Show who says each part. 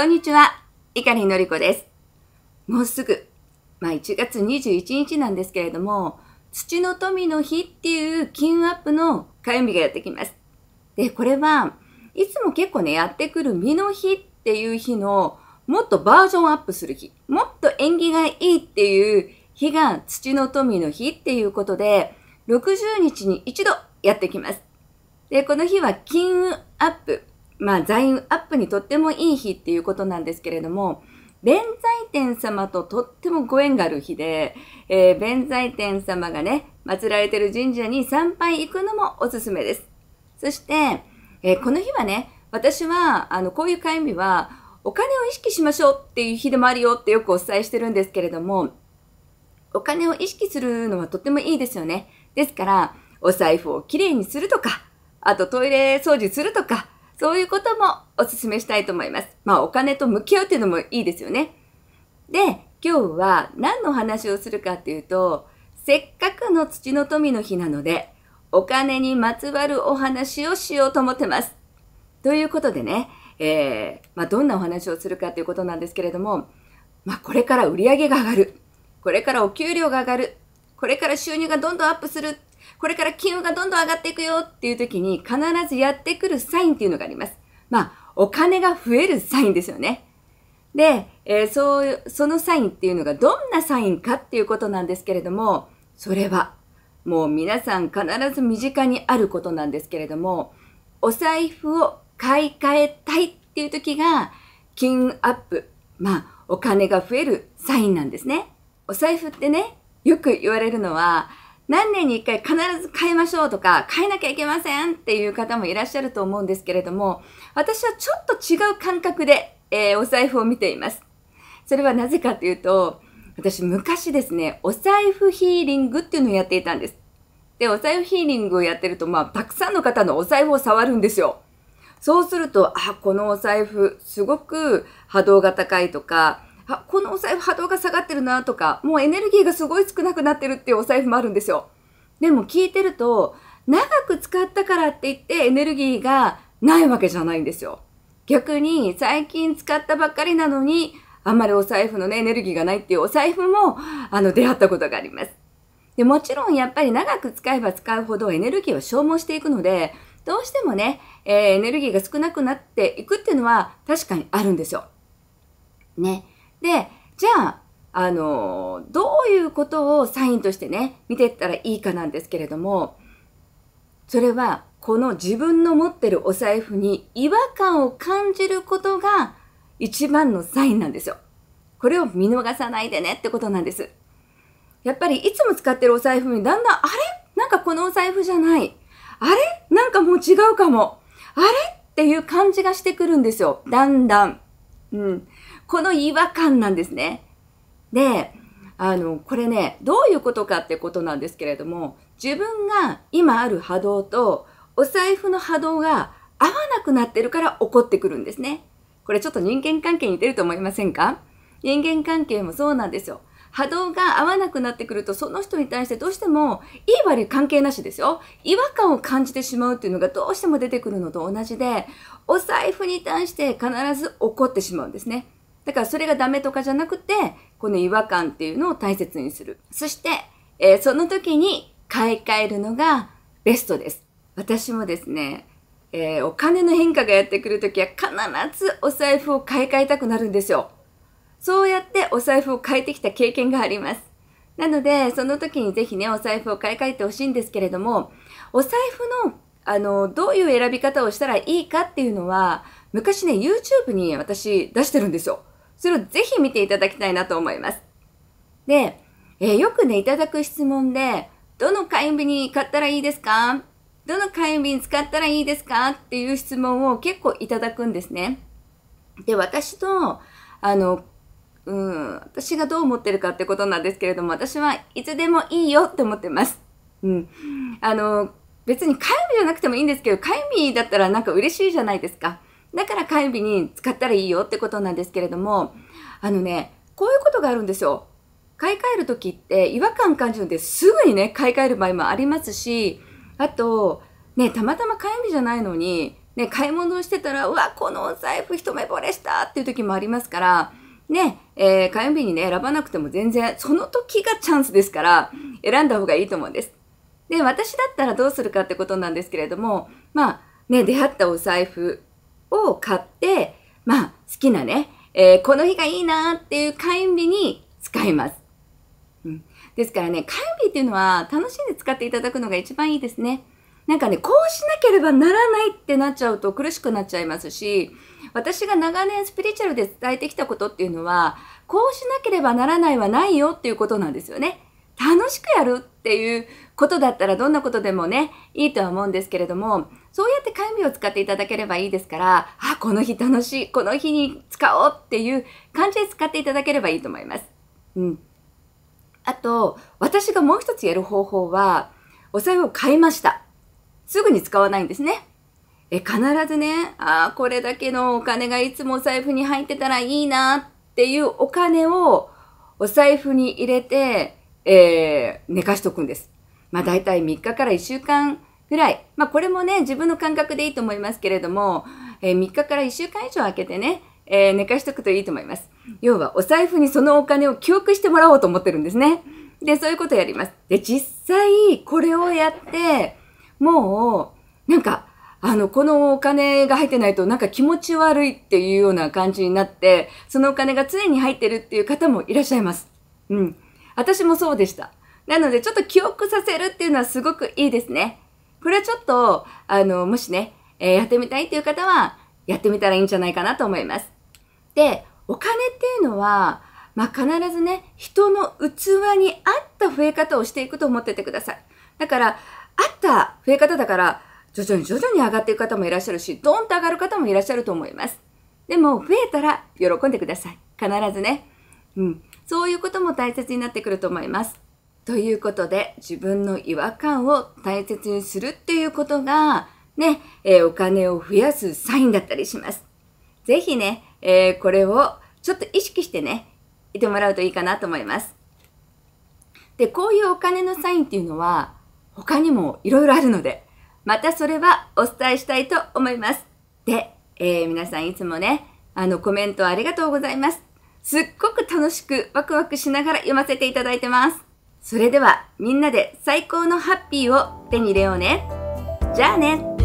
Speaker 1: こんにちは。いかりのりこです。もうすぐ、まあ1月21日なんですけれども、土の富の日っていう金運アップの火曜日がやってきます。で、これはいつも結構ね、やってくる実の日っていう日のもっとバージョンアップする日、もっと縁起がいいっていう日が土の富の日っていうことで、60日に一度やってきます。で、この日は金運アップ、まあ、財運アップにとってもいい日っていうことなんですけれども、弁財天様ととってもご縁がある日で、えー、弁財天様がね、祀られてる神社に参拝行くのもおすすめです。そして、えー、この日はね、私は、あの、こういう会議は、お金を意識しましょうっていう日でもあるよってよくお伝えしてるんですけれども、お金を意識するのはとってもいいですよね。ですから、お財布をきれいにするとか、あとトイレ掃除するとか、そういうこともお勧めしたいと思います。まあお金と向き合うっていうのもいいですよね。で、今日は何の話をするかっていうと、せっかくの土の富の日なので、お金にまつわるお話をしようと思ってます。ということでね、えー、まあ、どんなお話をするかということなんですけれども、まあ、これから売り上げが上がる。これからお給料が上がる。これから収入がどんどんアップするこれから金運がどんどん上がっていくよっていう時に必ずやってくるサインっていうのがあります。まあ、お金が増えるサインですよね。で、えー、そう、そのサインっていうのがどんなサインかっていうことなんですけれども、それは、もう皆さん必ず身近にあることなんですけれども、お財布を買い替えたいっていう時が、金アップ、まあ、お金が増えるサインなんですね。お財布ってね、よく言われるのは、何年に1回必ず変えましょうとか、変えなきゃいけませんっていう方もいらっしゃると思うんですけれども、私はちょっと違う感覚で、えー、お財布を見ています。それはなぜかというと、私昔ですね、お財布ヒーリングっていうのをやっていたんです。で、お財布ヒーリングをやってると、まあ、たくさんの方のお財布を触るんですよ。そうすると、あ、このお財布、すごく波動が高いとか、あ、このお財布波動が下がってるなとか、もうエネルギーがすごい少なくなってるっていうお財布もあるんですよ。でも聞いてると、長く使ったからって言ってエネルギーがないわけじゃないんですよ。逆に最近使ったばっかりなのに、あんまりお財布のね、エネルギーがないっていうお財布も、あの、出会ったことがあります。で、もちろんやっぱり長く使えば使うほどエネルギーは消耗していくので、どうしてもね、えー、エネルギーが少なくなっていくっていうのは確かにあるんですよ。ね。で、じゃあ、あの、どういうことをサインとしてね、見ていったらいいかなんですけれども、それは、この自分の持ってるお財布に違和感を感じることが一番のサインなんですよ。これを見逃さないでねってことなんです。やっぱりいつも使ってるお財布にだんだん、あれなんかこのお財布じゃない。あれなんかもう違うかも。あれっていう感じがしてくるんですよ。だんだん。うん。この違和感なんですね。で、あの、これね、どういうことかってことなんですけれども、自分が今ある波動とお財布の波動が合わなくなってるから起こってくるんですね。これちょっと人間関係に似てると思いませんか人間関係もそうなんですよ。波動が合わなくなってくると、その人に対してどうしても、いい悪い関係なしですよ。違和感を感じてしまうっていうのがどうしても出てくるのと同じで、お財布に対して必ず怒ってしまうんですね。だからそれがダメとかじゃなくて、この違和感っていうのを大切にする。そして、えー、その時に買い替えるのがベストです。私もですね、えー、お金の変化がやってくるときは必ずお財布を買い替えたくなるんですよ。そうやってお財布を変えてきた経験があります。なので、その時にぜひね、お財布を買い替えてほしいんですけれども、お財布の、あの、どういう選び方をしたらいいかっていうのは、昔ね、YouTube に私出してるんですよ。それをぜひ見ていただきたいなと思います。で、えー、よくね、いただく質問で、どの火炎日に買ったらいいですかどの火炎日に使ったらいいですかっていう質問を結構いただくんですね。で、私と、あの、うん、私がどう思ってるかってことなんですけれども、私はいつでもいいよって思ってます。うん。あの、別に火曜日じゃなくてもいいんですけど、火曜日だったらなんか嬉しいじゃないですか。だから火曜日に使ったらいいよってことなんですけれども、あのね、こういうことがあるんですよ。買い替える時って違和感感じるんですぐにね、買い替える場合もありますし、あと、ね、たまたま火曜日じゃないのに、ね、買い物をしてたら、うわ、このお財布一目惚れしたっていう時もありますから、ね、えー、火曜日にね、選ばなくても全然、その時がチャンスですから、選んだ方がいいと思うんです。で、私だったらどうするかってことなんですけれども、まあ、ね、出会ったお財布を買って、まあ、好きなね、えー、この日がいいなっていう火曜日に使います。うん、ですからね、火曜日っていうのは楽しんで使っていただくのが一番いいですね。なんかね、こうしなければならないってなっちゃうと苦しくなっちゃいますし、私が長年スピリチュアルで伝えてきたことっていうのは、こうしなければならないはないよっていうことなんですよね。楽しくやるっていうことだったらどんなことでもね、いいとは思うんですけれども、そうやって管を使っていただければいいですから、あ、この日楽しい、この日に使おうっていう感じで使っていただければいいと思います。うん。あと、私がもう一つやる方法は、お財布を買いました。すぐに使わないんですね。え必ずね、ああ、これだけのお金がいつもお財布に入ってたらいいなっていうお金をお財布に入れて、えー、寝かしとくんです。まあ大体3日から1週間ぐらい。まあこれもね、自分の感覚でいいと思いますけれども、えー、3日から1週間以上空けてね、えー、寝かしとくといいと思います。要はお財布にそのお金を記憶してもらおうと思ってるんですね。で、そういうことをやります。で、実際これをやって、もう、なんか、あの、このお金が入ってないとなんか気持ち悪いっていうような感じになって、そのお金が常に入ってるっていう方もいらっしゃいます。うん。私もそうでした。なので、ちょっと記憶させるっていうのはすごくいいですね。これはちょっと、あの、もしね、えー、やってみたいっていう方は、やってみたらいいんじゃないかなと思います。で、お金っていうのは、まあ、必ずね、人の器に合った増え方をしていくと思っててください。だから、合った増え方だから、徐々に徐々に上がっていく方もいらっしゃるし、ドンと上がる方もいらっしゃると思います。でも、増えたら喜んでください。必ずね。うん。そういうことも大切になってくると思います。ということで、自分の違和感を大切にするっていうことが、ね、えー、お金を増やすサインだったりします。ぜひね、えー、これをちょっと意識してね、いてもらうといいかなと思います。で、こういうお金のサインっていうのは、他にもいろいろあるので、またそれはお伝えしたいと思います。で、えー、皆さんいつもね、あのコメントありがとうございます。すっごく楽しくワクワクしながら読ませていただいてます。それではみんなで最高のハッピーを手に入れようね。じゃあね。